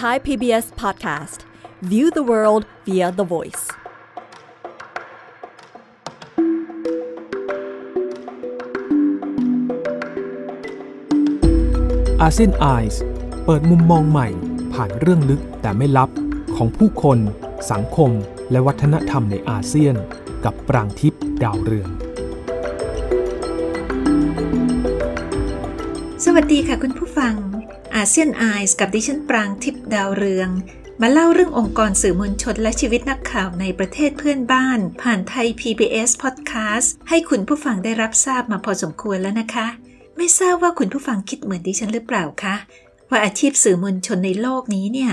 Thai PBS Podcast View the world via the voice อาเซียนไอส์เปิดมุมมองใหม่ ผ่านเรื่องลึกแต่ไม่ลับ ของผู้คน สังคม และวัฒนธรรมในอาเซียน กับปรางทิพย์ดาวเรือง สวัสดีค่ะคุณผู้ฟังาเซียนไอส์กับดิฉันปรางทิพดาวเรือง มาเล่าเรื่ององค์กรสื่อมวลชน และชีวิตนักข่าวในประเทศเพื่อนบ้าน ผ่านไทย PBS Podcast ให้คุณผู้ฟังได้รับทราบมาพอสมควรแล้วนะคะ ไม่ทราบว่าคุณผู้ฟังคิดเหมือนดิฉันหรือเปล่าคะ ว่าอาชีพสื่อมวลชนในโลกนี้เนี่ย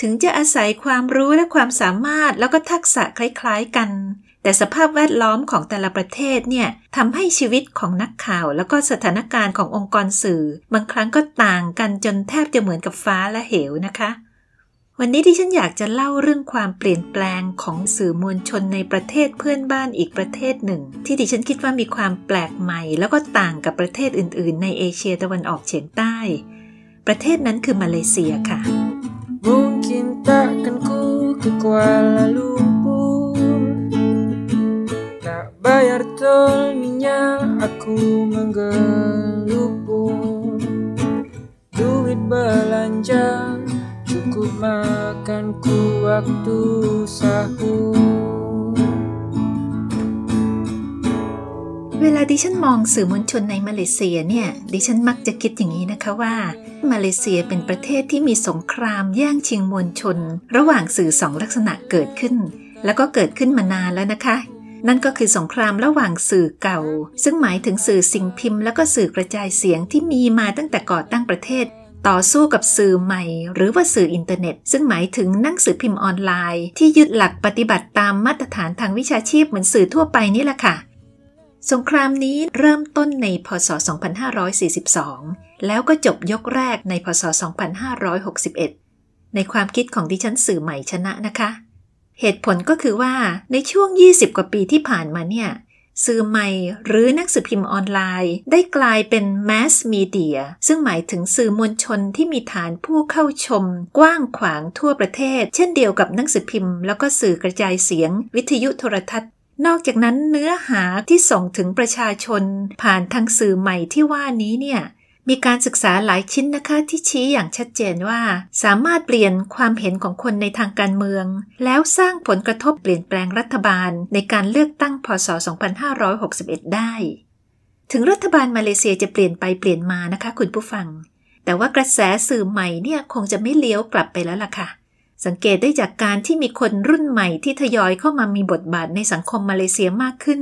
ถึงจะอาศัยความรู้และความสามารถ แล้วก็ทักษะคล้าย ๆกันแต่สภาพแวดล้อมของแต่ละประเทศเนี่ยทำให้ชีวิตของนักข่าว แล้วก็สถานการณ์ขององค์กรสื่อบางครั้งก็ต่างกันจนแทบจะเหมือนกับฟ้าและเหวนะคะ วันนี้ที่ฉันอยากจะเล่าเรื่องความเปลี่ยนแปลงของสื่อมวลชนในประเทศเพื่อนบ้านอีกประเทศหนึ่ง ที่ดิฉันคิดว่ามีความแปลกใหม่ แล้วก็ต่างกับประเทศอื่น ๆ ในเอเชียตะวันออกเฉียงใต้ ประเทศนั้นคือมาเลเซียค่ะ Mungkin takkan ku ke Kuala Lumpur Bayar tol minyak aku m e n g g e l u p u Duit belanja cukup makanku waktu sahur เวลาดิฉันมองสื่อมวลชนในมาเลเซียเนี่ยดิฉันมักจะคิดอย่างนี้นะคะว่ามาเลเซียเป็นประเทศที่มีสงครามแย่งชิงมวลชนระหว่างสื่อสองลักษณะเกิดขึ้นแล้วก็เกิดขึ้นมานานแล้วนะคะนั่นก็คือสงครามระหว่างสื่อเก่า ซึ่งหมายถึงสื่อสิ่งพิมพ์ และก็สื่อกระจายเสียงที่มีมาตั้งแต่ก่อตั้งประเทศ ต่อสู้กับสื่อใหม่หรือว่าสื่ออินเทอร์เน็ตซึ่งหมายถึงหนังสือพิมพ์ออนไลน์ที่ยึดหลักปฏิบัติตามมาตรฐานทางวิชาชีพ เหมือนสื่อทั่วไปนี่แหละค่ะสงครามนี้เริ่มต้นในพศ 2542 แล้วก็จบยกแรกในพศ 2561 ในความคิดของดิฉันสื่อใหม่ชนะนะคะเหตุผลก็คือว่าในช่วง 20 กว่าปีที่ผ่านมาเนี่ยสื่อใหม่หรือนักสือพิมพ์ออนไลน์ได้กลายเป็น mass media ซึ่งหมายถึงสื่อมวลชนที่มีฐานผู้เข้าชมกว้างขวางทั่วประเทศ เช่นเดียวกับนักสือพิมพ์ แล้วก็สื่อกระจายเสียง วิทยุโทรทัศน์ นอกจากนั้นเนื้อหาที่ส่งถึงประชาชนผ่านทางสื่อใหม่ที่ว่านี้เนี่ยมีการศึกษาหลายชิ้นนะคะที่ชี้อย่างชัดเจนว่า สามารถเปลี่ยนความเห็นของคนในทางการเมือง แล้วสร้างผลกระทบเปลี่ยนแปลงรัฐบาลในการเลือกตั้งพศ2561 ได้ ถึงรัฐบาลมาเลเซียจะเปลี่ยนไปเปลี่ยนมานะคะคุณผู้ฟัง แต่ว่ากระแสสื่อใหม่เนี่ยคงจะไม่เลี้ยวกลับไปแล้วล่ะค่ะ สังเกตได้จากการที่มีคนรุ่นใหม่ที่ทยอยเข้ามามีบทบาทในสังคมมาเลเซียมากขึ้น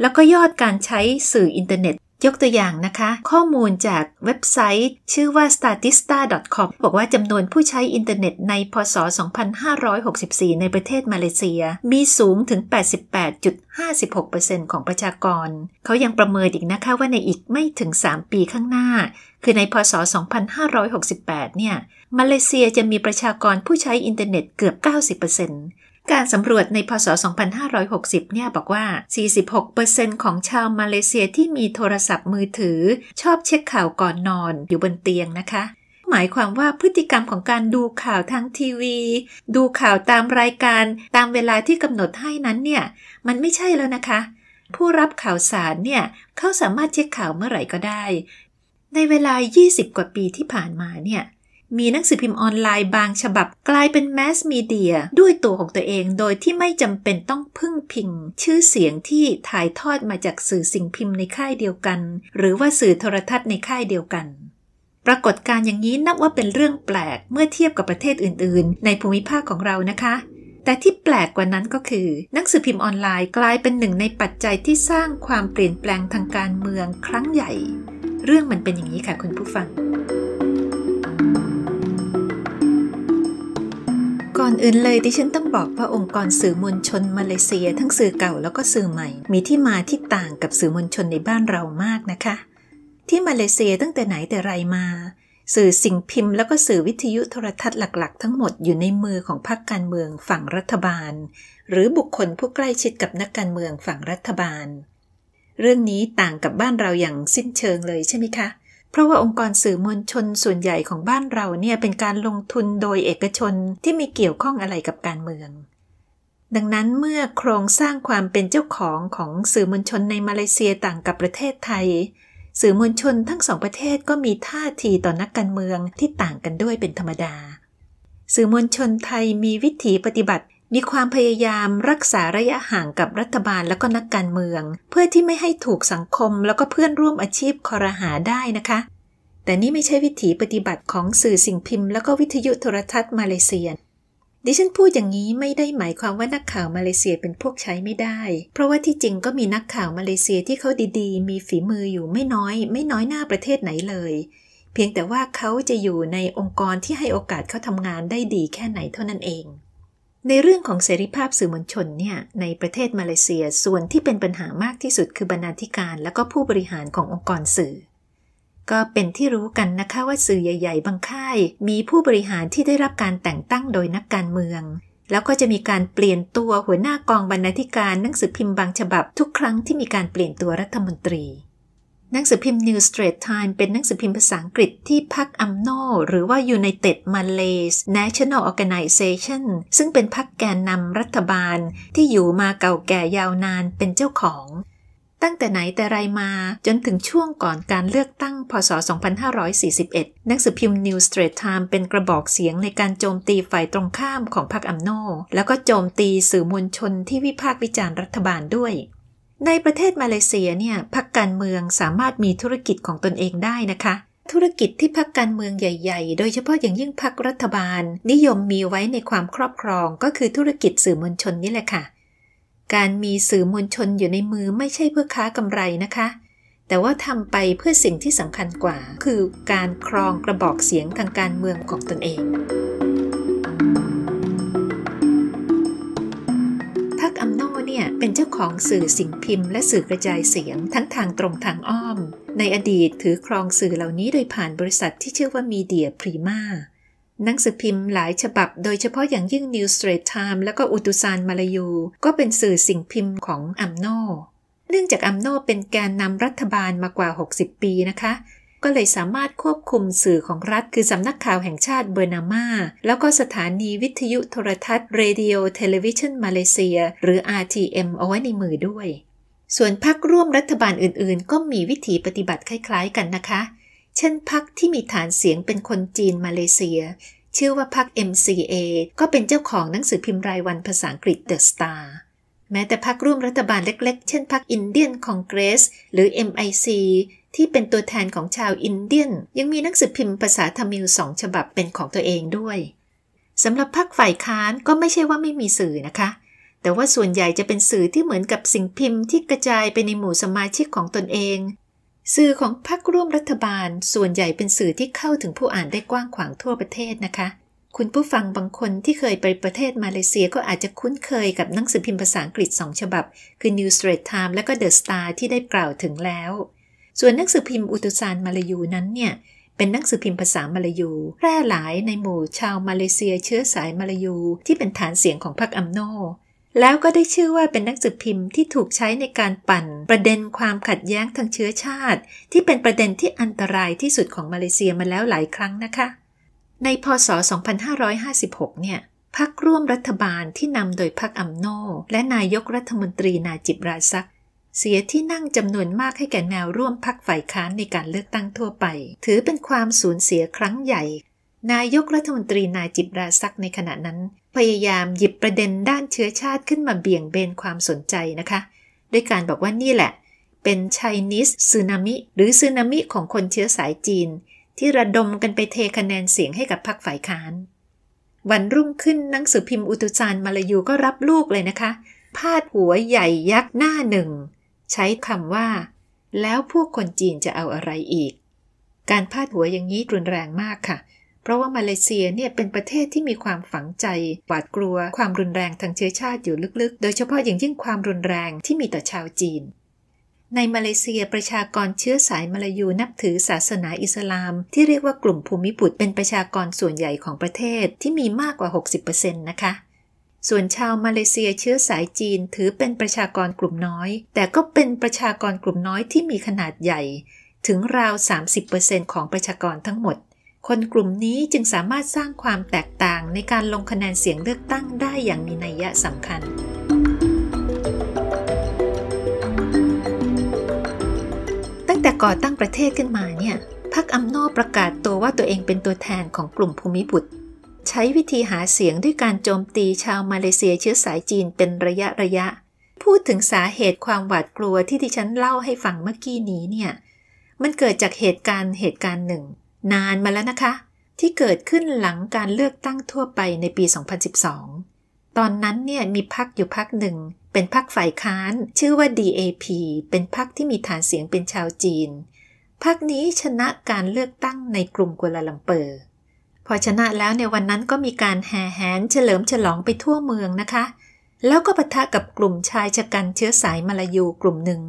แล้วก็ยอดการใช้สื่ออินเทอร์เน็ตยกตัวอย่างนะคะข้อมูลจากเว็บไซต์ชื่อว่า statista com บอกว่าจำนวนผู้ใช้อินเทอร์เน็ตในพศ2564 ในประเทศมาเลเซีย มีสูงถึง 88.56%ของประชากร เขายังประเมินอีกนะคะว่าในอีกไม่ถึง 3 ปีข้างหน้า คือในพศ 2568 เนี่ย มาเลเซียจะมีประชากรผู้ใช้อินเทอร์เน็ตเกือบ 90%การสำรวจในพศ 2560 เนี่ยบอกว่า 46%ของชาวมาเลเซียที่มีโทรศัพท์มือถือ ชอบเช็คข่าวก่อนนอนอยู่บนเตียงนะคะ หมายความว่าพฤติกรรมของการดูข่าวทางทีวี ดูข่าวตามรายการตามเวลาที่กำหนดให้นั้นเนี่ย มันไม่ใช่แล้วนะคะ ผู้รับข่าวสารเนี่ย เขาสามารถเช็คข่าวเมื่อไหร่ก็ได้ ในเวลา 20 กว่าปีที่ผ่านมาเนี่ยมีหนังสือพิมพ์ออนไลน์บางฉบับกลายเป็นแมสมีเดียด้วยตัวของตัวเองโดยที่ไม่จำเป็นต้องพึ่งพิงชื่อเสียงที่ถ่ายทอดมาจากสื่อสิ่งพิมพ์ในค่ายเดียวกัน หรือว่าสื่อโทรทัศน์ในค่ายเดียวกัน ปรากฏการอย่างนี้นับว่าเป็นเรื่องแปลกเมื่อเทียบกับประเทศอื่นๆในภูมิภาคของเรานะคะ แต่ที่แปลกกว่านั้นก็คือหนังสือพิมพ์ออนไลน์ กลายเป็นหนึ่งในปัจจัยที่สร้างความเปลี่ยนแปลงทางการเมืองครั้งใหญ่ เรื่องมันเป็นอย่างนี้ค่ะคุณผู้ฟังก่อนอื่นเลยดิฉันต้องบอกว่าองค์กรสื่อมวลชนมาเลเซียทั้งสื่อเก่าแล้วก็สื่อใหม่ มีที่มาที่ต่างกับสื่อมวลชนในบ้านเรามากนะคะ ที่มาเลเซียตั้งแต่ไหนแต่ไรมา สื่อสิ่งพิมพ์แล้วก็สื่อวิทยุโทรทัศน์หลักๆทั้งหมดอยู่ในมือของพรรคการเมืองฝั่งรัฐบาล หรือบุคคลผู้ใกล้ชิดกับนักการเมืองฝั่งรัฐบาล เรื่องนี้ต่างกับบ้านเราอย่างสิ้นเชิงเลยใช่ไหมคะเพราะว่าองค์กรสื่อมวลชนส่วนใหญ่ของบ้านเราเนี่ยเป็นการลงทุนโดยเอกชนที่มีเกี่ยวข้องอะไรกับการเมือง ดังนั้นเมื่อโครงสร้างความเป็นเจ้าของของสื่อมวลชนในมาเลเซียต่างกับประเทศไทย สื่อมวลชนทั้งสองประเทศก็มีท่าทีต่อนักการเมืองที่ต่างกันด้วยเป็นธรรมดา สื่อมวลชนไทยมีวิถีปฏิบัติมีความพยายามรักษาระยะห่างกับรัฐบาลและก็นักการเมือง เพื่อที่ไม่ให้ถูกสังคมแล้วก็เพื่อนร่วมอาชีพคอรหาได้นะคะ แต่นี่ไม่ใช่วิถีปฏิบัติของสื่อสิ่งพิมพ์แล้วก็วิทยุโทรทัศน์มาเลเซียดิฉันพูดอย่างนี้ไม่ได้หมายความว่านักข่าวมาเลเซียเป็นพวกใช้ไม่ได้ เพราะว่าที่จริงก็มีนักข่าวมาเลเซียที่เขาดี ๆ มีฝีมืออยู่ไม่น้อย ไม่น้อยหน้าประเทศไหนเลย เพียงแต่ว่าเขาจะอยู่ในองค์กรที่ให้โอกาสเขาทำงานได้ดีแค่ไหนเท่านั้นเองในเรื่องของเสรีภาพสื่อมวลชนเนี่ยในประเทศมาเลเซียส่วนที่เป็นปัญหามากที่สุดคือบรรณาธิการและก็ผู้บริหารขององค์กรสื่อ ก็เป็นที่รู้กันนะคะว่าสื่อใหญ่ ๆบางค่าย มีผู้บริหารที่ได้รับการแต่งตั้งโดยนักการเมือง แล้วก็จะมีการเปลี่ยนตัวหัวหน้ากองบรรณาธิการหนังสือพิมพ์บางฉบับ ทุกครั้งที่มีการเปลี่ยนตัวรัฐมนตรีนังสือพิมพ์ New Straits Times เป็นนังสือพิมพ์ภาษาอังกฤษที่พักอัมโนหรือว่า United Malay s National Organization ซึ่งเป็นพักแกนนำรัฐบาลที่อยู่มาเก่าแก่ยาวนานเป็นเจ้าของ ตั้งแต่ไหนแต่ไรมาจนถึงช่วงก่อนการเลือกตั้งพศ 2541 นังสือพิมพ์ New Straits Times เป็นกระบอกเสียงในการโจมตีฝ่ายตรงข้ามของพรรคอัมโนแล้วก็โจมตีสื่อมวลชนที่วิพากษ์วิจารณ์รัฐบาลด้วยในประเทศมาเลเซียเนี่ยพักการเมืองสามารถมีธุรกิจของตนเองได้นะคะ ธุรกิจที่พักการเมืองใหญ่ ๆ โดยเฉพาะอย่างยิ่งพักรัฐบาลนิยมมีไว้ในความครอบครองก็คือธุรกิจสื่อมวลชนนี่แหละค่ะการมีสื่อมวลชนอยู่ในมือไม่ใช่เพื่อค้ากำไรนะคะ แต่ว่าทำไปเพื่อสิ่งที่สำคัญกว่า คือการครองกระบอกเสียงทางการเมืองของตนเองเป็นเจ้าของสื่อสิ่งพิมพ์และสื่อกระจายเสียงทั้งทางตรงทางอ้อม ในอดีตถือครองสื่อเหล่านี้โดยผ่านบริษัทที่ชื่อว่ามีเดียพรีมาหนังสือพิมพ์หลายฉบับโดยเฉพาะอย่างยิ่ง New s t r a i t ท Time และก็อุตุสานมาลายู ก็เป็นสื่อสิ่งพิมพ์ของอัมโนเนื่องจากอัมโนเป็นแกนนำรัฐบาลมากว่า 60 ปีนะคะก็เลยสามารถควบคุมสื่อของรัฐคือสำนักข่าวแห่งชาติเบอร์นามา แล้วก็สถานีวิทยุโทรทัศน์เรดิโอเทเลวิชันมาเลเซียหรือ RTM เอาไว้ในมือด้วย ส่วนพรรคร่วมรัฐบาลอื่นๆ ก็มีวิธีปฏิบัติคล้ายๆกันนะคะ เช่นพรรคที่มีฐานเสียงเป็นคนจีนมาเลเซีย ชื่อว่าพรรค MCA ก็เป็นเจ้าของหนังสือพิมพ์รายวันภาษาอังกฤษ The Star แม้แต่พรรคร่วมรัฐบาลเล็กๆ เช่นพรรคอินเดียนคองเกรสหรือ MIC ที่เป็นตัวแทนของชาวอินเดียน ยังมีหนังสือพิมพ์ภาษาทามิลสองฉบับเป็นของตัวเองด้วยสำหรับพรรคฝ่ายค้านก็ไม่ใช่ว่าไม่มีสื่อนะคะ แต่ว่าส่วนใหญ่จะเป็นสื่อที่เหมือนกับสิ่งพิมพ์ที่กระจายไปในหมู่สมาชิกของตนเอง สื่อของพรรคร่วมรัฐบาล ส่วนใหญ่เป็นสื่อที่เข้าถึงผู้อ่านได้กว้างขวางทั่วประเทศนะคะ คุณผู้ฟังบางคนที่เคยไปประเทศมาเลเซีย ก็อาจจะคุ้นเคยกับหนังสือพิมพ์ภาษาอังกฤษสองฉบับ คือ New Straits Times และก็ The Star ที่ได้กล่าวถึงแล้วส่วนหนังสือพิมพ์อุตสานมาลายูนั้นเนี่ยเป็นหนังสือพิมพ์ภาษามาลายูแพร่หลายในหมู่ชาวมาเลเซียเชื้อสายมาลายู ที่เป็นฐานเสียงของพรรคอัมโนแล้วก็ได้ชื่อว่าเป็นหนังสือพิมพ์ที่ถูกใช้ในการปั่น ประเด็นความขัดแย้งทางเชื้อชาติ ที่เป็นประเด็นที่อันตรายที่สุดของมาเลเซียมาแล้วหลายครั้งนะคะ ในพศ 2556เนี่ยพรรคร่วมรัฐบาลที่นำโดยพรรคอัมโนและนายกรัฐมนตรีนาจิบราซักเสียที่นั่งจำนวนมากให้แก่แนวร่วมพักฝ่ายค้านในการเลือกตั้งทั่วไป ถือเป็นความสูญเสียครั้งใหญ่ นายกรัฐมนตรีนายจิบราซักในขณะนั้น พยายามหยิบประเด็นด้านเชื้อชาติขึ้นมาเบี่ยงเบนความสนใจนะคะด้วยการบอกว่านี่แหละ เป็นไชนีสซึนามิ หรือซึนามิของคนเชื้อสายจีน ที่ระดมกันไปเทคะแนนเสียงให้กับพรรคฝ่ายค้าน วันรุ่งขึ้นหนังสือพิมพ์อุตุจานมาลายูก็รับลูกเลยนะคะ พาดหัวใหญ่ยักษ์หน้าหนึ่งใช้คำว่าแล้วพวกคนจีนจะเอาอะไรอีก การพาดหัวอย่างนี้รุนแรงมากค่ะ เพราะว่ามาเลเซียเนี่ยเป็นประเทศที่มีความฝังใจหวาดกลัว ความรุนแรงทางเชื้อชาติอยู่ลึกๆ โดยเฉพาะอย่างยิ่งความรุนแรงที่มีต่อชาวจีน ในมาเลเซียประชากรเชื้อสายมาลายูนับถือศาสนาอิสลาม ที่เรียกว่ากลุ่มภูมิบุตรเป็นประชากรส่วนใหญ่ของประเทศที่มีมากกว่า60%นะคะส่วนชาวมาเลเซียเชื้อสายจีนถือเป็นประชากรกลุ่มน้อย แต่ก็เป็นประชากรกลุ่มน้อยที่มีขนาดใหญ่ ถึงราว 30%ของประชากรทั้งหมด คนกลุ่มนี้จึงสามารถสร้างความแตกต่างในการลงคะแนนเสียงเลือกตั้งได้อย่างมีนัยสำคัญ ตั้งแต่ก่อตั้งประเทศขึ้นมาเนี่ยพรรคอัมโนประกาศตัวว่าตัวเองเป็นตัวแทนของกลุ่มภูมิบุตรใช้วิธีหาเสียงด้วยการโจมตีชาวมาเลเซียเชื้อสายจีนเป็นระยะ ระยะ พูดถึงสาเหตุความหวาดกลัวที่ดิฉันเล่าให้ฟังเมื่อกี้นี้เนี่ย มันเกิดจากเหตุการณ์เหตุการณ์หนึ่ง นานมาแล้วนะคะ ที่เกิดขึ้นหลังการเลือกตั้งทั่วไปในปี 2012 ตอนนั้นเนี่ยมีพักอยู่พักหนึ่ง เป็นพักฝ่ายค้านชื่อว่า DAP เป็นพักที่มีฐานเสียงเป็นชาวจีนพักนี้ชนะการเลือกตั้งในกลุ่มกัวลาลัมเปอร์พอชนะแล้วในวันนั้นก็มีการแห่แหนเฉลิมฉลองไปทั่วเมืองนะคะ แล้วก็ปะทะกับกลุ่มชายชะกันเชื้อสายมาลายูกลุ่มหนึ่ง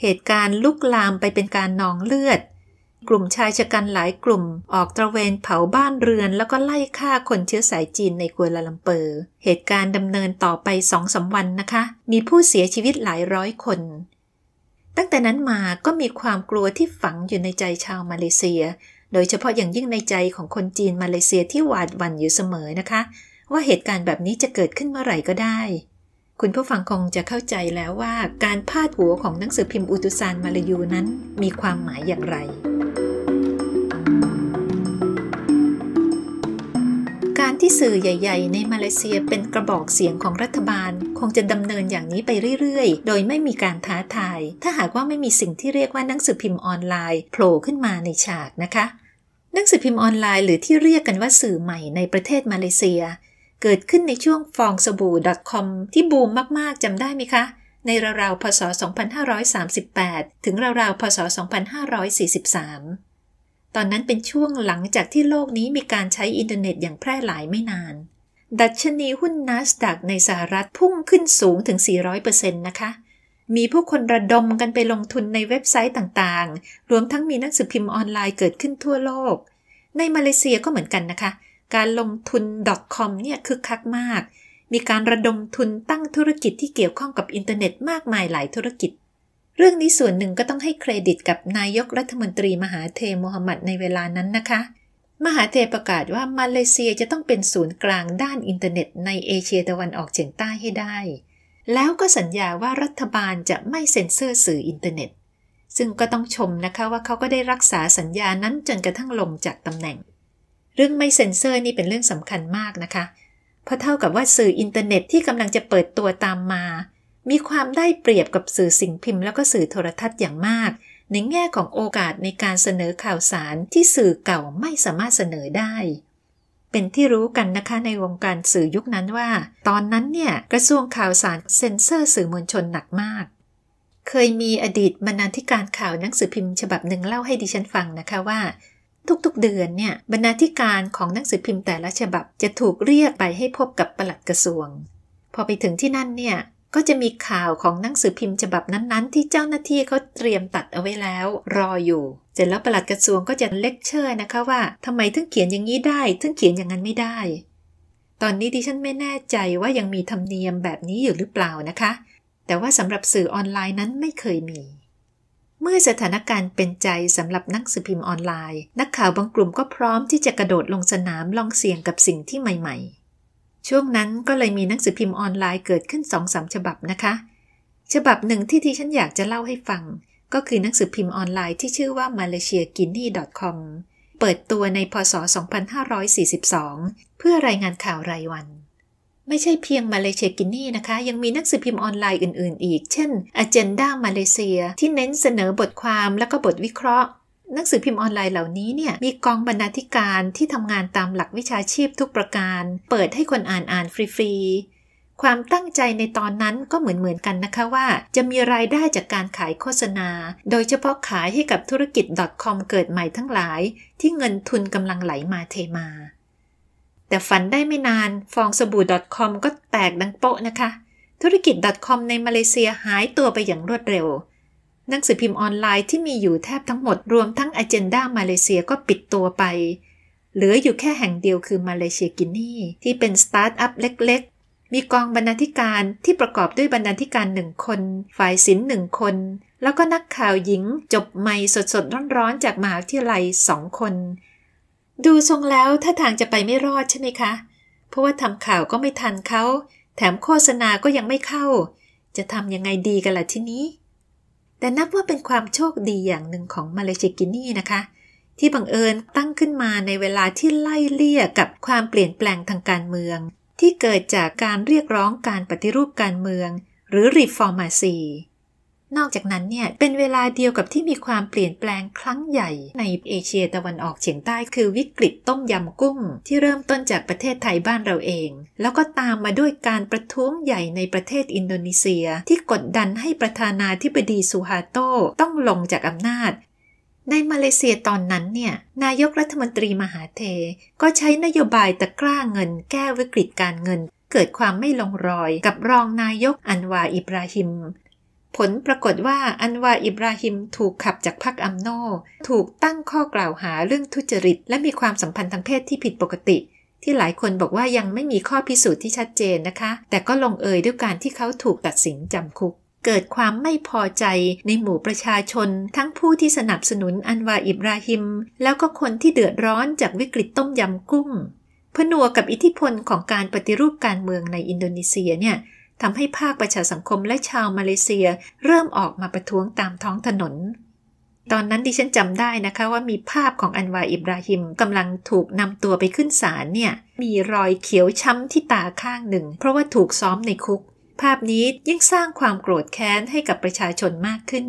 เหตุการณ์ลุกลามไปเป็นการนองเลือด กลุ่มชายชะกันหลายกลุ่ม ออกตระเวนเผาบ้านเรือน แล้วก็ไล่ฆ่าคนเชื้อสายจีนในกัวลาลัมเปอร์เหตุการณ์ดำเนินต่อไปสองสาวันนะคะ มีผู้เสียชีวิตหลายร้อยคน ตั้งแต่นั้นมาก็มีความกลัวที่ฝังอยู่ในใจชาวมาเลเซียโดยเฉพาะอย่างยิ่งในใจของคนจีนมาเลเซียที่หวาดหวั่นอยู่เสมอนะคะ ว่าเหตุการณ์แบบนี้จะเกิดขึ้นเมื่อไหร่ก็ได้ คุณผู้ฟังคงจะเข้าใจแล้วว่าการพาดหัวของหนังสือพิมพ์อุตุสานมาลายูนั้นมีความหมายอย่างไรที่สื่อใหญ่ ๆในมาเลเซียเป็นกระบอกเสียงของรัฐบาล คงจะดำเนินอย่างนี้ไปเรื่อยๆ โดยไม่มีการท้าทาย ถ้าหากว่าไม่มีสิ่งที่เรียกว่านังสือพิมพ์ออนไลน์โผล่ขึ้นมาในฉากนะคะนังสือพิมพ์ออนไลน์หรือที่เรียกกันว่าสื่อใหม่ในประเทศมาเลเซีย เกิดขึ้นในช่วงฟองสบู่ .com ที่บูมมาก ๆจำได้ไหมคะ ในราวๆพศ2538 ถึงราวๆพศ 2543ตอนนั้นเป็นช่วงหลังจากที่โลกนี้มีการใช้อินเทอร์เน็ตอย่างแพร่หลายไม่นาน ดัชนีหุ้นนัสดักในสหรัฐพุ่งขึ้นสูงถึง 400%นะคะ มีผู้คนระดมกันไปลงทุนในเว็บไซต์ต่างๆ รวมทั้งมีหนังสือพิมพ์ออนไลน์เกิดขึ้นทั่วโลก ในมาเลเซียก็เหมือนกันนะคะการลงทุน .com เนี่ยคึกคักมาก มีการระดมทุนตั้งธุรกิจที่เกี่ยวข้องกับอินเทอร์เน็ตมากมายหลายธุรกิจเรื่องนี้ส่วนหนึ่งก็ต้องให้เครดิตกับนายกรัฐมนตรีมหาเทมูฮัมหมัดในเวลานั้นนะคะ มหาเทประกาศว่ามาเลเซียจะต้องเป็นศูนย์กลางด้านอินเทอร์เน็ตในเอเชียตะวันออกเฉียงใต้ให้ได้ แล้วก็สัญญาว่ารัฐบาลจะไม่เซ็นเซอร์สื่ออินเทอร์เน็ต ซึ่งก็ต้องชมนะคะว่าเขาก็ได้รักษาสัญญานั้นจนกระทั่งลงจากตำแหน่ง เรื่องไม่เซ็นเซอร์นี่เป็นเรื่องสำคัญมากนะคะ เพราะเท่ากับว่าสื่ออินเทอร์เน็ตที่กำลังจะเปิดตัวตามมามีความได้เปรียบกับสื่อสิ่งพิมพ์แล้วก็สื่อโทรทัศน์อย่างมาก ในแง่ของโอกาสในการเสนอข่าวสารที่สื่อเก่าไม่สามารถเสนอได้ เป็นที่รู้กันนะคะในวงการสื่อยุคนั้นว่า ตอนนั้นเนี่ยกระทรวงข่าวสารเซ็นเซอร์สื่อมวลชนหนักมาก เคยมีอดีตบรรณาธิการข่าวหนังสือพิมพ์ฉบับหนึ่งเล่าให้ดิฉันฟังนะคะว่า ทุกๆเดือนเนี่ยบรรณาธิการของหนังสือพิมพ์แต่ละฉบับจะถูกเรียกไปให้พบกับปลัดกระทรวง พอไปถึงที่นั่นเนี่ยก็จะมีข่าวของหนังสือพิมพ์ฉบับนั้นๆ ที่เจ้าหน้าที่เขาเตรียมตัดเอาไว้แล้ว รออยู่เสร็จแล้วประหลัดกระทรวงก็จะเลคเชอร์นะคะ ว่าทำไมถึงเขียนอย่างนี้ได้ถึงเขียนอย่างนั้นไม่ได้ ตอนนี้ดิฉันไม่แน่ใจว่ายังมีธรรมเนียมแบบนี้อยู่หรือเปล่านะคะ แต่ว่าสำหรับสื่อออนไลน์นั้นไม่เคยมี เมื่อสถานการณ์เป็นใจสำหรับนักสือพิมพ์ออนไลน์ นักข่าวบางกลุ่มก็พร้อมที่จะกระโดดลงสนามลองเสี่ยงกับสิ่งที่ใหม่ช่วงนั้นก็เลยมีหนังสือพิมพ์ออนไลน์เกิดขึ้นสองสามฉบับนะคะ ฉบับหนึ่งที่ที่ฉันอยากจะเล่าให้ฟังก็คือหนังสือพิมพ์ออนไลน์ที่ชื่อว่า malaysiaguinea.com เปิดตัวในพศ 2542 เพื่อรายงานข่าวรายวัน ไม่ใช่เพียงมาเลเซียกินนี่นะคะยังมีหนังสือพิมพ์ออนไลน์อื่นๆอีก เช่น Agenda มาเลเซียที่เน้นเสนอบทความและก็บทวิเคราะห์หนังสือพิมพ์ออนไลน์เหล่านี้เนี่ย มีกองบรรณาธิการที่ทำงานตามหลักวิชาชีพทุกประการ เปิดให้คนอ่านอ่านฟรีๆความตั้งใจในตอนนั้นก็เหมือนๆกันนะคะว่า จะมีรายได้จากการขายโฆษณาโดยเฉพาะขายให้กับธุรกิจ .com เกิดใหม่ทั้งหลาย ที่เงินทุนกำลังไหลมาเทมา แต่ฝันได้ไม่นานฟองสบู่ .com ก็แตกดังโปะนะคะธุรกิจ .com ในมาเลเซียหายตัวไปอย่างรวดเร็วหนังสือพิมพ์ออนไลน์ที่มีอยู่แทบทั้งหมดรวมทั้งอเจนดามาเลเซียก็ปิดตัวไป เหลืออยู่แค่แห่งเดียวคือมาเลเซียกินี่ที่เป็นสตาร์ทอัพเล็กๆ มีกองบรรณาธิการที่ประกอบด้วยบรรณาธิการหนึ่งคน ฝ่ายศิลป์หนึ่งคน แล้วก็นักข่าวหญิงจบใหม่สดๆร้อนๆ จากมหาวิทยาลัยสองคน ดูทรงแล้วถ้าทางจะไปไม่รอดใช่ไหมคะเพราะว่าทำข่าวก็ไม่ทันเขาแถมโฆษณาก็ยังไม่เข้า จะทำยังไงดีกันล่ะที่นี้แต่นับว่าเป็นความโชคดีอย่างหนึ่งของมาเลเซียกินี่นะคะ ที่บังเอิญตั้งขึ้นมาในเวลาที่ไล่เลี่ยกับความเปลี่ยนแปลงทางการเมือง ที่เกิดจากการเรียกร้องการปฏิรูปการเมืองหรือรีฟอร์มาซีนอกจากนั้นเนี่ยเป็นเวลาเดียวกับที่มีความเปลี่ยนแปลงครั้งใหญ่ในเอเชียตะวันออกเฉียงใต้คือวิกฤตต้มยำกุ้ง ที่เริ่มต้นจากประเทศไทยบ้านเราเอง แล้วก็ตามมาด้วยการประท้วงใหญ่ในประเทศอินโดนีเซียที่กดดันให้ประธานาธิบดีซูฮาโตต้องลงจากอำนาจ ในมาเลเซียตอนนั้นเนี่ย นายกรัฐมนตรีมหาเทก็ใช้นโยบายตะกร้าเงิน แก้วิกฤตการเงิน เกิดความไม่ลงรอย กับรองนายกอันวาอิบราฮิมผลปรากฏว่าอันวาอิบราฮิมถูกขับจากพรรคอัมโนถูกตั้งข้อกล่าวหาเรื่องทุจริต และมีความสัมพันธ์ทางเพศที่ผิดปกติ ที่หลายคนบอกว่ายังไม่มีข้อพิสูจน์ที่ชัดเจนนะคะ แต่ก็ลงเอยด้วยการที่เขาถูกตัดสินจำคุก เกิดความไม่พอใจในหมู่ประชาชน ทั้งผู้ที่สนับสนุนอันวาอิบราฮิมแล้วก็คนที่เดือดร้อนจากวิกฤตต้มยำกุ้งพนัวกับอิทธิพลของการปฏิรูปการเมืองในอินโดนีเซียเนี่ยทำให้ภาคประชาสังคมและชาวมาเลเซียเริ่มออกมาประท้วงตามท้องถนน ตอนนั้นดิฉันจำได้นะคะว่ามีภาพของอันวาอิบราฮิมกำลังถูกนำตัวไปขึ้นศาลเนี่ย มีรอยเขียวช้ำที่ตาข้างหนึ่งเพราะว่าถูกซ้อมในคุก ภาพนี้ยิ่งสร้างความโกรธแค้นให้กับประชาชนมากขึ้น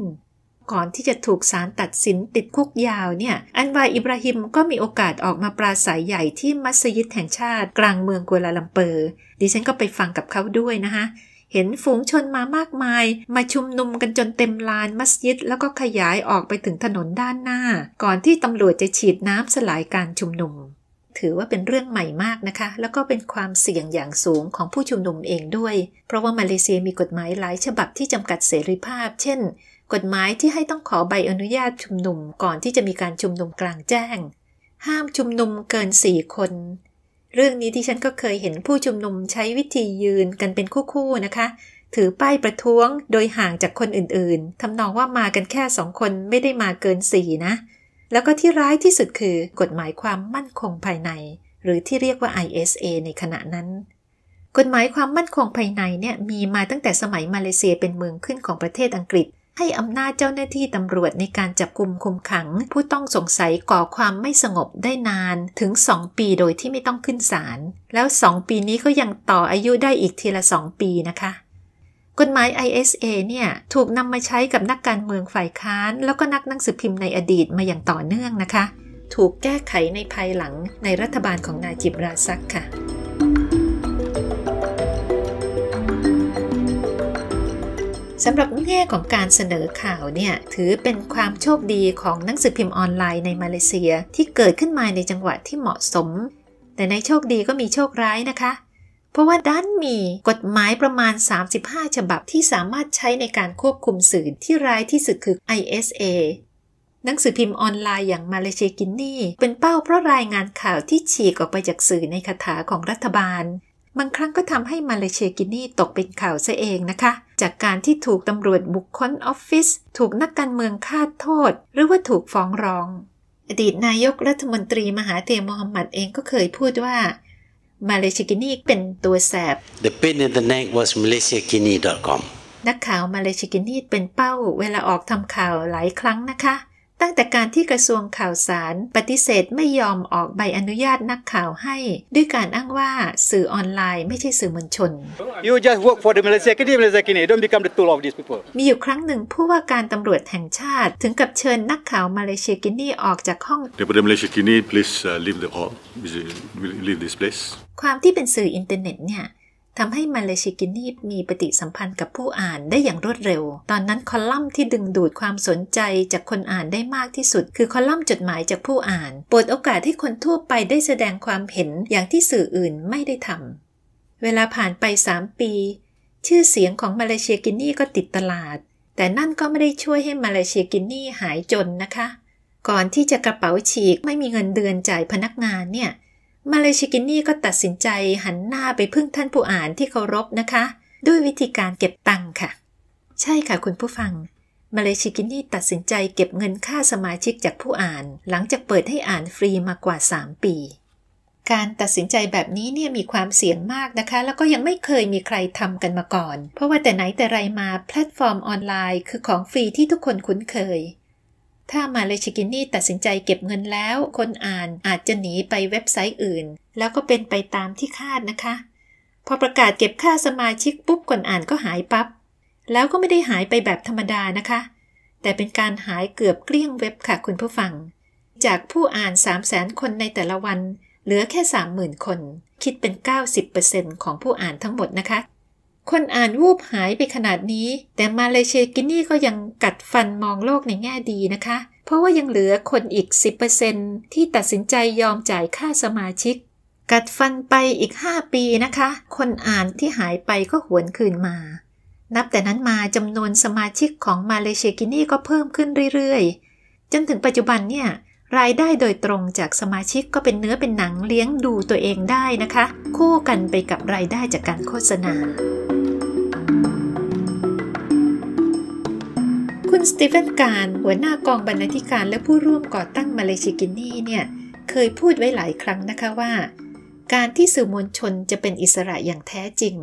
ก่อนที่จะถูกศาลตัดสินติดคุกยาวเนี่ย อันวายอิบราฮิมก็มีโอกาสออกมาปราศัยใหญ่ที่มัสยิดแห่งชาติ กลางเมืองกัวลาลัมเปอร์ ดิฉันก็ไปฟังกับเขาด้วยนะคะ เห็นฝูงชนมามากมาย มาชุมนุมกันจนเต็มลานมัสยิดแล้วก็ขยายออกไปถึงถนนด้านหน้า ก่อนที่ตำรวจจะฉีดน้ำสลายการชุมนุม ถือว่าเป็นเรื่องใหม่มากนะคะ แล้วก็เป็นความเสี่ยงอย่างสูงของผู้ชุมนุมเองด้วย เพราะว่ามาเลเซียมีกฎหมายหลายฉบับที่จำกัดเสรีภาพ เช่นกฎหมายที่ให้ต้องขอใบอนุญาตชุมนุม ก่อนที่จะมีการชุมนุมกลางแจ้ง ห้ามชุมนุมเกินสี่คน เรื่องนี้ที่ฉันก็เคยเห็นผู้ชุมนุมใช้วิธียืนกันเป็นคู่ๆนะคะ ถือป้ายประท้วงโดยห่างจากคนอื่นๆทำนองว่ามากันแค่สองคนไม่ได้มาเกินสี่นะ แล้วก็ที่ร้ายที่สุดคือกฎหมายความมั่นคงภายใน หรือที่เรียกว่า ISA ในขณะนั้น กฎหมายความมั่นคงภายในเนี่ยมีมาตั้งแต่สมัยมาเลเซียเป็นเมืองขึ้นของประเทศอังกฤษให้อำนาจเจ้าหน้าที่ตำรวจในการจับกลุ่มคุมขัง ผู้ต้องสงสัยก่อความไม่สงบได้นานถึง 2 ปีโดยที่ไม่ต้องขึ้นศาลแล้ว 2 ปีนี้ก็ยังต่ออายุได้อีกทีละ 2 ปีนะคะ กฎหมาย ISA เนี่ยถูกนำมาใช้กับนักการเมืองฝ่ายค้าน แล้วก็นักหนังสือพิมพ์ในอดีตมาอย่างต่อเนื่องนะคะ ถูกแก้ไขในภายหลังในรัฐบาลของนายจิบราซักค่ะสำหรับแง่ของการเสนอข่าวเนี่ย ถือเป็นความโชคดีของหนังสือพิมพ์ออนไลน์ในมาเลเซีย ที่เกิดขึ้นมาในจังหวะที่เหมาะสม แต่ในโชคดีก็มีโชคร้ายนะคะ เพราะว่าด้านมีกฎหมายประมาณ 35 ฉบับที่สามารถใช้ในการควบคุมสื่อที่ร้ายที่สุดคือ ISA หนังสือพิมพ์ออนไลน์อย่างมาเลเซียกินนี่ เป็นเป้าเพราะรายงานข่าวที่ฉีกออกไปจากสื่อในคาถาของรัฐบาลบางครั้งก็ทำให้มาเลเชกินีตกเป็นข่าวซะเองนะคะ จากการที่ถูกตำรวจบุคคลออฟฟิศถูกนักการเมืองคาดโทษ หรือว่าถูกฟ้องร้อง อดีตนายกรัฐมนตรีมหาเตมอฮัมหมัดเองก็เคยพูดว่า มาเลเชกินีเป็นตัวแสบ The pin in the neck was malaysiakini.com นักข่าวมาเลเชกินีเป็นเป้าเวลาออกทำข่าวหลายครั้งนะคะตั้งแต่การที่กระทรวงข่าวสารปฏิเสธไม่ยอมออกใบอนุญาตนักข่าวให้ด้วยการอ้างว่าสื่อออนไลน์ไม่ใช่สื่อมวลชน You just work for the Malaysia k i Malaysia k i don't become the tool of these people มีอยู่ครั้งหนึ่งผู้ว่าการตำรวจแห่งชาติถึงกับเชิญนักข่าวมาเลเซียกินี่ออกจากห้อง Malaysia k i please leave the hall leave this place ความที่เป็นสื่ออินเทอร์เน็ตเนี่ยทำให้มาเลชิกินีมีปฏิสัมพันธ์กับผู้อ่านได้อย่างรวดเร็ว ตอนนั้นคอลัมน์ที่ดึงดูดความสนใจจากคนอ่านได้มากที่สุด คือคอลัมน์จดหมายจากผู้อ่านเปิดโอกาสให้คนทั่วไปได้แสดงความเห็นอย่างที่สื่ออื่นไม่ได้ทำเวลาผ่านไป 3 ปี ชื่อเสียงของมาเลเชียกินี่ก็ติดตลาด แต่นั่นก็ไม่ได้ช่วยให้มาเลเชียกินี่หายจนนะคะ ก่อนที่จะกระเป๋าฉีกไม่มีเงินเดือนจ่ายพนักงานเนี่ยมาเลชิกินี่ก็ตัดสินใจหันหน้าไปพึ่งท่านผู้อ่านที่เคารพนะคะ ด้วยวิธีการเก็บตังค่ะ ใช่ค่ะคุณผู้ฟังมาเลชิกินี่ตัดสินใจเก็บเงินค่าสมาชิกจากผู้อ่าน หลังจากเปิดให้อ่านฟรีมากว่า 3 ปี การตัดสินใจแบบนี้เนี่ยมีความเสี่ยงมากนะคะ แล้วก็ยังไม่เคยมีใครทำกันมาก่อน เพราะว่าแต่ไหนแต่ไรมาแพลตฟอร์มออนไลน์ คือของฟรีที่ทุกคนคุ้นเคยถ้ามาเลชิกินนี่ตัดสินใจเก็บเงินแล้ว คนอ่านอาจจะหนีไปเว็บไซต์อื่น แล้วก็เป็นไปตามที่คาดนะคะ พอประกาศเก็บค่าสมาชิกปุ๊บ คนอ่านก็หายปับ๊บ แล้วก็ไม่ได้หายไปแบบธรรมดานะคะ แต่เป็นการหายเกือบเกลี้ยงเว็บค่ะคุณผู้ฟัง จากผู้อ่าน 3 0 0แสนคนในแต่ละวันเหลือแค่ 30,000 คน คิดเป็น 90%ของผู้อ่านทั้งหมดนะคะคนอ่านวูบหายไปขนาดนี้ แต่มาเลเชกินนี่ก็ยังกัดฟันมองโลกในแง่ดีนะคะ เพราะว่ายังเหลือคนอีก 10%ที่ตัดสินใจยอมจ่ายค่าสมาชิก กัดฟันไปอีก 5 ปีนะคะ คนอ่านที่หายไปก็หวนคืนมา นับแต่นั้นมาจำนวนสมาชิกของมาเลเชกินนี่ก็เพิ่มขึ้นเรื่อย ๆ จนถึงปัจจุบันเนี่ยรายได้โดยตรงจากสมาชิกก็เป็นเนื้อเป็นหนังเลี้ยงดูตัวเองได้นะคะ คู่กันไปกับรายได้จากการโฆษณาคุณสตีเฟนการหัวหน้ากองบรรณาธิการและผู้ร่วมก่อตั้งมาเลชิกินี่เนี่ยเคยพูดไว้หลายครั้งนะคะว่า การที่สื่อมวลชนจะเป็นอิสระอย่างแท้จริง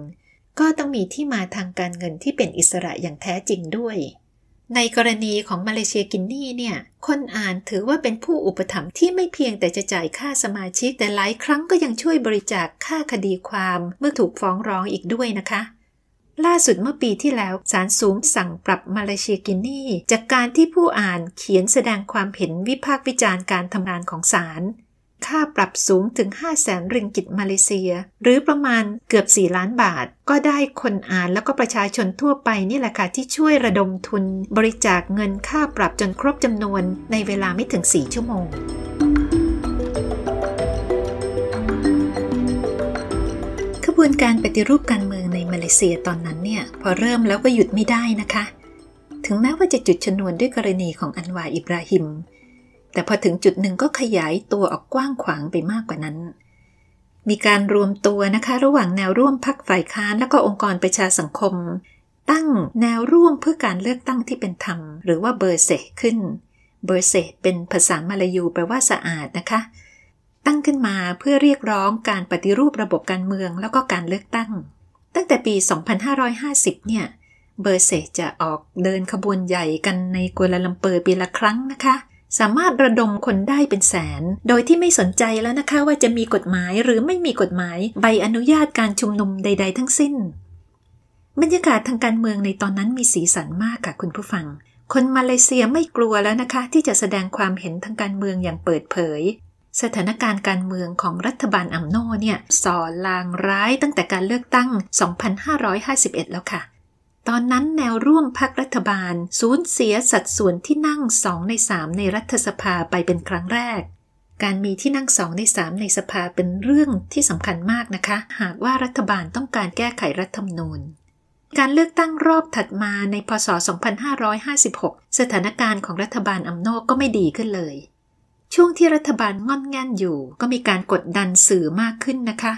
ก็ต้องมีที่มาทางการเงินที่เป็นอิสระอย่างแท้จริงด้วย ในกรณีของมาเลเซียกินนี่เนี่ยคนอ่านถือว่าเป็นผู้อุปถัมภ์ที่ไม่เพียงแต่จะจ่ายค่าสมาชิก แต่หลายครั้งก็ยังช่วยบริจาคค่าคดีความเมื่อถูกฟ้องร้องอีกด้วยนะคะล่าสุดเมื่อปีที่แล้วศาลสูงสั่งปรับมาเลเซียกินนี่จากการที่ผู้อ่านเขียนแสดงความเห็นวิพากษ์วิจารณ์การทำงานของศาลค่าปรับสูงถึง 5 0 0แสนริงกิตมาเลเซีย หรือประมาณเกือบ 4 ล้านบาท ก็ได้คนอ่านแล้วก็ประชาชนทั่วไปนี่แหละค่ะที่ช่วยระดมทุนบริจาคเงินค่าปรับจนครบจำนวนในเวลาไม่ถึง 4 ชั่วโมงการปฏิรูปการเมืองในมาเลเซียตอนนั้นเนี่ยพอเริ่มแล้วก็หยุดไม่ได้นะคะ ถึงแม้ว่าจะจุดชนวนด้วยกรณีของอันวาอิบราฮิม แต่พอถึงจุดหนึ่งก็ขยายตัวออกกว้างขวางไปมากกว่านั้น มีการรวมตัวนะคะระหว่างแนวร่วมพักฝ่ายค้านและก็องค์กรประชาสังคม ตั้งแนวร่วมเพื่อการเลือกตั้งที่เป็นธรรมหรือว่าเบอร์เซขึ้น เบอร์เซเป็นภาษามาลายูแปลว่าสะอาดนะคะเตั้งขึ้นมาเพื่อเรียกร้องการปฏิรูประบบการเมืองแล้วก็การเลือกตั้ง ตั้งแต่ปี 2550 เนี่ย เบอร์เซจะออกเดินขบวนใหญ่กันในกัวลาลัมเปอร์ปีละครั้งนะคะ สามารถระดมคนได้เป็นแสน โดยที่ไม่สนใจแล้วนะคะว่าจะมีกฎหมายหรือไม่มีกฎหมายใบอนุญาตการชุมนุมใด ๆ ทั้งสิ้น บรรยากาศทางการเมืองในตอนนั้นมีสีสันมากค่ะคุณผู้ฟัง คนมาเลเซียไม่กลัวแล้วนะคะ ที่จะแสดงความเห็นทางการเมืองอย่างเปิดเผยสถานการณ์การเมืองของรัฐบาลอัมโนเนี่ยสอลางร้ายตั้งแต่การเลือกตั้ง 2551 แล้วค่ะ ตอนนั้นแนวร่วมพรรครัฐบาลสูญเสียสัดส่วนที่นั่ง 2 ใน 3 ในรัฐสภาไปเป็นครั้งแรก การมีที่นั่ง 2 ใน 3 ในสภาเป็นเรื่องที่สำคัญมากนะคะ หากว่ารัฐบาลต้องการแก้ไขรัฐธรรมนูญ การเลือกตั้งรอบถัดมาในพศ 2556 สถานการณ์ของรัฐบาลอัมโนก็ไม่ดีขึ้นเลยช่วงที่รัฐบาลงอนงันอยู่ ก็มีการกดดันสื่อมากขึ้นนะคะ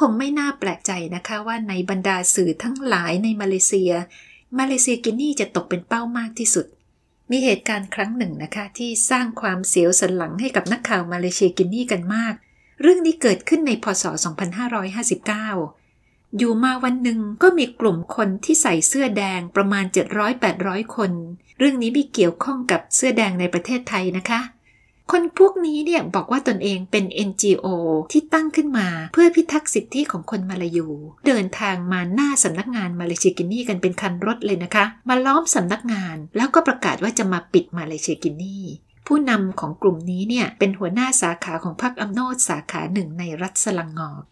คงไม่น่าแปลกใจนะคะว่าในบรรดาสื่อทั้งหลายในมาเลเซีย มาเลเซียกินี่จะตกเป็นเป้ามากที่สุด มีเหตุการณ์ครั้งหนึ่งนะคะที่สร้างความเสียวสันหลังให้กับนักข่าวมาเลเซียกินี่กันมาก เรื่องนี้เกิดขึ้นในพศ 2559 อยู่มาวันหนึ่งก็มีกลุ่มคนที่ใส่เสื้อแดงประมาณ700-800คน เรื่องนี้มีเกี่ยวข้องกับเสื้อแดงในประเทศไทยนะคะคนพวกนี้เนี่ยบอกว่าตนเองเป็น NGO ที่ตั้งขึ้นมาเพื่อพิทักษ์สิทธิของคนมาลายู เดินทางมาหน้าสำนักงานมาเลเซียกินี่กันเป็นคันรถเลยนะคะ มาล้อมสำนักงานแล้วก็ประกาศว่าจะมาปิดมาเลเซียกินี่ผู้นำของกลุ่มนี้เนี่ยเป็นหัวหน้าสาขาของพรรคอัมโนดสาขาหนึ่งในรัฐสลังงอก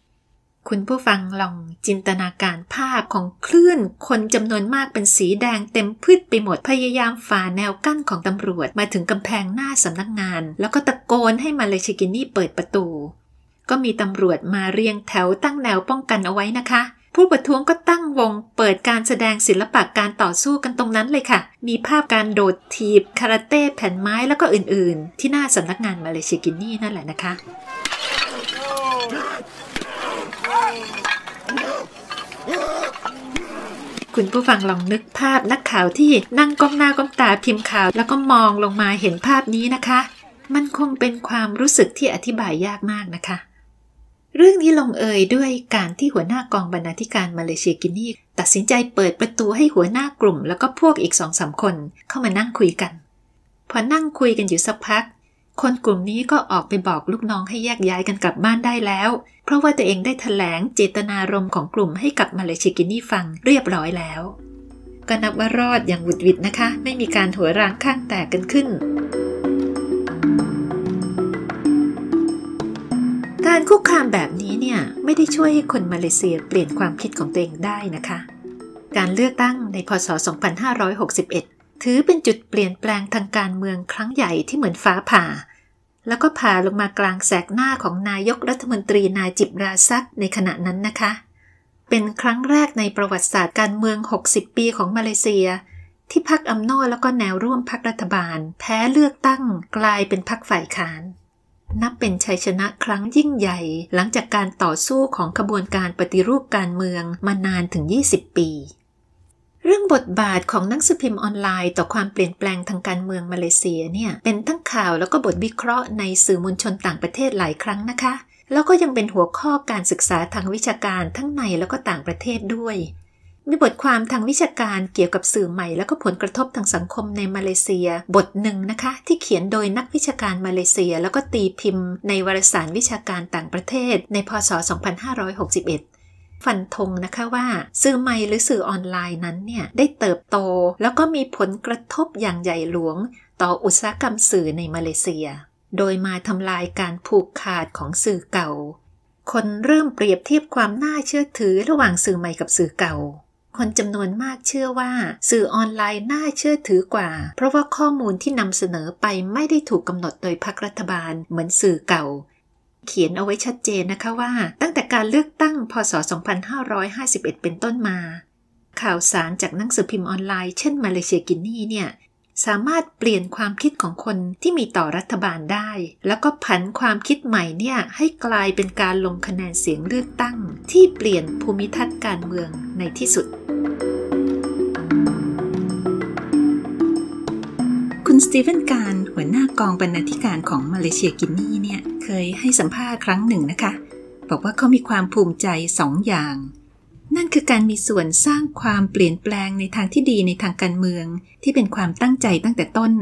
คุณผู้ฟังลองจินตนาการภาพของคลื่น คนจำนวนมากเป็นสีแดงเต็มพืชไปหมดพยายามฝ่าแนวกั้นของตำรวจมาถึงกำแพงหน้าสำนักงาน แล้วก็ตะโกนให้มาเลชิกินี่เปิดประตู ก็มีตำรวจมาเรียงแถวตั้งแนวป้องกันเอาไว้นะคะ ผู้ประท้วงก็ตั้งวงเปิดการแสดงศิลปะการต่อสู้กันตรงนั้นเลยค่ะ มีภาพการโดดทีบคาราเต้แผ่นไม้แล้วก็อื่นๆ ที่หน้าสำนักงานมาเลชิกินี่นั่นแหละนะคะคุณผู้ฟังลองนึกภาพ นักข่าวที่นั่งก้ม หน้าก้มตาพิมพ์ข่าวแล้วก็มองลงมาเห็นภาพนี้นะคะ มันคงเป็นความรู้สึกที่อธิบายยากมากนะคะ เรื่องนี้ลงเอยด้วยการที่หัวหน้ากองบรรณาธิการมาเลเซียกินีตัดสินใจเปิดประตูให้หัวหน้ากลุ่มแล้วก็พวกอีกสองสาคนเข้ามานั่งคุยกัน พอนั่งคุยกันอยู่สักพักคนกลุ่มนี้ก็ออกไปบอกลูกน้องให้แยกย้ายกันกลับบ้านได้แล้ว เพราะว่าตัวเองได้ถแถลงเจตนารมณ์ของกลุ่มให้กับมาเลชิกินี่ฟังเรียบร้อยแล้ว ก็นับว่ารอดอย่างหวุดหวิดนะคะ ไม่มีการหัวร้างข้างแตกกันขึ้น การคุกคามแบบนี้เนี่ยไม่ได้ช่วยให้คนมาเลเซียเปลี่ยนความคิดของตัวเองได้นะคะ การเลือกตั้งในพศ 2561ถือเป็นจุดเปลี่ยนแปลงทางการเมืองครั้งใหญ่ที่เหมือนฟ้าผ่า แล้วก็ผ่าลงมากลางแสกหน้าของนายกรัฐมนตรีนายจิบราซักในขณะนั้นนะคะ เป็นครั้งแรกในประวัติศาสตร์การเมือง 60 ปีของมาเลเซีย ที่พรรคอัมโนแล้วก็แนวร่วมพรรครัฐบาลแพ้เลือกตั้งกลายเป็นพรรคฝ่ายค้าน นับเป็นชัยชนะครั้งยิ่งใหญ่หลังจากการต่อสู้ของขบวนการปฏิรูปการเมืองมานานถึง 20 ปีเรื่องบทบาทของนักสืบพิมพ์ออนไลน์ต่อความเปลี่ยนแปลงทางการเมืองมาเลเซียเนี่ยเป็นทั้งข่าวแล้วก็บทวิเคราะห์ในสื่อมวลชนต่างประเทศหลายครั้งนะคะ แล้วก็ยังเป็นหัวข้อการศึกษาทางวิชาการทั้งในแล้วก็ต่างประเทศด้วย มีบทความทางวิชาการเกี่ยวกับสื่อใหม่แล้วก็ผลกระทบทางสังคมในมาเลเซีย บทหนึ่งนะคะที่เขียนโดยนักวิชาการมาเลเซียแล้วก็ตีพิมพ์ ในวารสารวิชาการต่างประเทศในพศ2561ฟันธงนะคะว่า สื่อใหม่หรือสื่อออนไลน์นั้นเนี่ยได้เติบโต แล้วก็มีผลกระทบอย่างใหญ่หลวงต่ออุตสาหกรรมสื่อในมาเลเซีย โดยมาทำลายการผูกขาดของสื่อเก่า คนเริ่มเปรียบเทียบความน่าเชื่อถือระหว่างสื่อใหม่กับสื่อเก่า คนจำนวนมากเชื่อว่าสื่อออนไลน์น่าเชื่อถือกว่า เพราะว่าข้อมูลที่นำเสนอไปไม่ได้ถูกกำหนดโดยพรรครัฐบาลเหมือนสื่อเก่าเขียนเอาไว้ชัดเจนนะคะว่าตั้งแต่การเลือกตั้งพศ 2551 เป็นต้นมา ข่าวสารจากหนังสือพิมพ์ออนไลน์เช่นมาเลเซียกินนี่เนี่ยสามารถเปลี่ยนความคิดของคนที่มีต่อรัฐบาลได้ แล้วก็ผันความคิดใหม่เนี่ยให้กลายเป็นการลงคะแนนเสียงเลือกตั้ง ที่เปลี่ยนภูมิทัศน์การเมืองในที่สุดสตีเฟนการหัวหน้ากองบรรณาธิการของมาเลเซียกินนี่เนี่ยเคยให้สัมภาษณ์ครั้งหนึ่งนะคะบอกว่าเขามีความภูมิใจสองอย่าง นั่นคือการมีส่วนสร้างความเปลี่ยนแปลงในทางที่ดีในทางการเมืองที่เป็นความตั้งใจตั้งแต่ต้น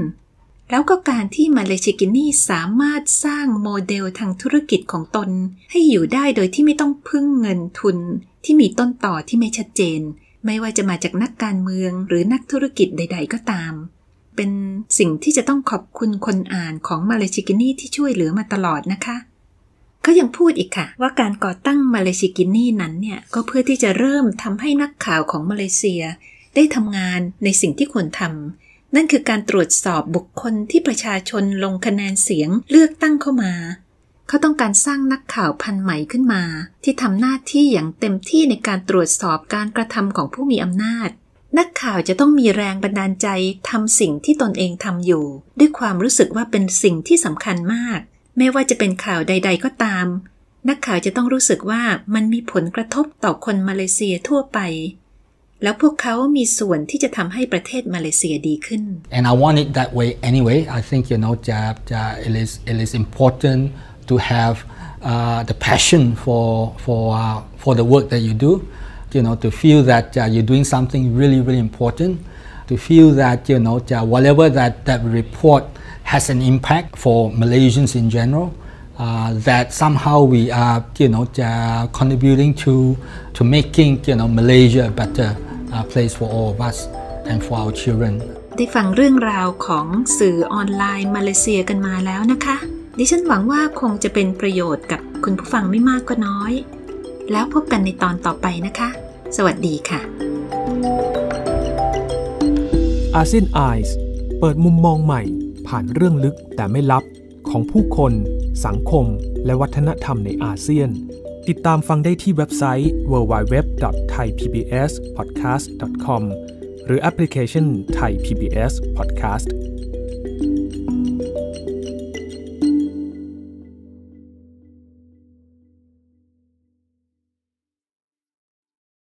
แล้วก็การที่มาเลเซียกินนี่สามารถสร้างโมเดลทางธุรกิจของตน ให้อยู่ได้โดยที่ไม่ต้องพึ่งเงินทุนที่มีต้นต่อที่ไม่ชัดเจน ไม่ว่าจะมาจากนักการเมืองหรือนักธุรกิจใด ๆ ก็ตามเป็นสิ่งที่จะต้องขอบคุณคนอ่านของ มาเลชิกินี่ที่ช่วยเหลือมาตลอดนะคะเขายังพูดอีกค่ะว่าการก่อตั้งมาเลชิกินี่นั้นเนี่ยก็เพื่อที่จะเริ่มทำให้นักข่าวของมาเลเซีย ได้ทำงานในสิ่งที่ควรทำนั่นคือการตรวจสอบบุคคลที่ประชาชนลงคะแนนเสียงเลือกตั้งเข้ามา เขาต้องการสร้างนักข่าวพันใหม่ขึ้นมา ที่ทำหน้าที่อย่างเต็มที่ในการตรวจสอบการกระทำของผู้มีอำนาจนักข่าวจะต้องมีแรงบันดาลใจทำสิ่งที่ตนเองทำอยู่ ด้วยความรู้สึกว่าเป็นสิ่งที่สำคัญมาก ไม่ว่าจะเป็นข่าวใด ๆ ก็ตาม นักข่าวจะต้องรู้สึกว่ามันมีผลกระทบต่อคนมาเลเซียทั่วไป แล้วพวกเขามีส่วนที่จะทำให้ประเทศมาเลเซียดีขึ้น and I want it that way anyway I think you know j h a t uh, it is it is important to have uh, the passion for for uh, for the work that you do you know, to feel that uh, you're doing something really, really important, to feel that, you know, that uh, whatever that, that report has an impact for Malaysians in general, uh, that somehow we are, you know, uh, contributing to, to making, you know, Malaysia a better uh, place for all of us and for our children. ได้ฟังเรื่องราวของสื่อออนไลน์มาเลเซียกันมาแล้วนะคะแล้วพบกันในตอนต่อไปนะคะ สวัสดีค่ะ อาเซียนไอส์เปิดมุมมองใหม่ ผ่านเรื่องลึกแต่ไม่ลับของผู้คน สังคม และวัฒนธรรมในอาเซียน ติดตามฟังได้ที่เว็บไซต์ www.thaipbspodcast.com หรือแอปพลิเคชัน Thai PBS Podcast